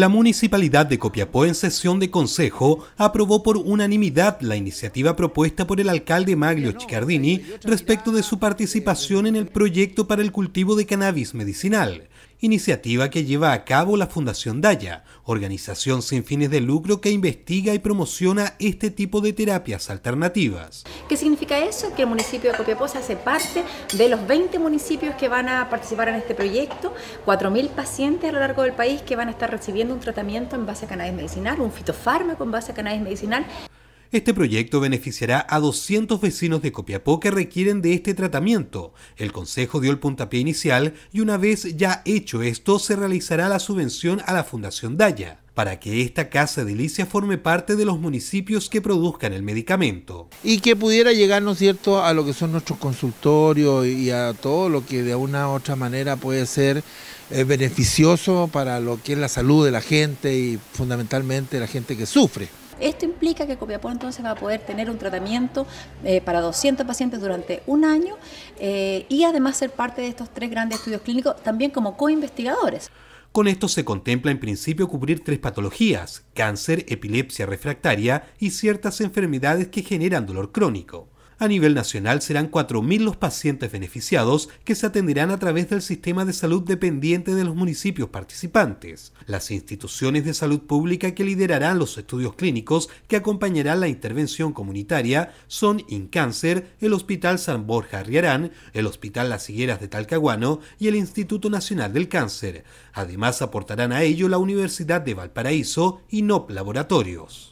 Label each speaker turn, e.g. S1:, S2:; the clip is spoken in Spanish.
S1: La Municipalidad de Copiapó en sesión de consejo aprobó por unanimidad la iniciativa propuesta por el alcalde Maglio Chicardini respecto de su participación en el proyecto para el cultivo de cannabis medicinal iniciativa que lleva a cabo la Fundación Daya, organización sin fines de lucro que investiga y promociona este tipo de terapias alternativas.
S2: ¿Qué significa eso? Que el municipio de Copiapó hace parte de los 20 municipios que van a participar en este proyecto, 4.000 pacientes a lo largo del país que van a estar recibiendo un tratamiento en base a cannabis medicinal, un fitofármaco en base a cannabis medicinal.
S1: Este proyecto beneficiará a 200 vecinos de Copiapó que requieren de este tratamiento. El Consejo dio el puntapié inicial y una vez ya hecho esto se realizará la subvención a la Fundación
S3: Daya para
S1: que esta casa de delicia forme parte de los municipios que produzcan el medicamento.
S3: Y que pudiera llegar, ¿no cierto?, a lo que son nuestros consultorios y a todo lo que de una u otra manera puede ser eh, beneficioso para lo que es la salud de la gente y fundamentalmente la gente que sufre.
S2: Este implica que Copiapó entonces va a poder tener un tratamiento eh, para 200 pacientes durante un año eh, y además ser parte de estos tres grandes estudios clínicos también como coinvestigadores.
S1: Con esto se contempla en principio cubrir tres patologías, cáncer, epilepsia refractaria y ciertas enfermedades que generan dolor crónico. A nivel nacional serán 4.000 los pacientes beneficiados que se atenderán a través del sistema de salud dependiente de los municipios participantes, las instituciones de salud pública que liderarán los estudios clínicos que acompañarán la intervención comunitaria son INCáncer, el Hospital San Borja Riarán, el Hospital Las Higueras de Talcahuano y el Instituto Nacional del Cáncer. Además aportarán a ello la Universidad de Valparaíso y NOP Laboratorios.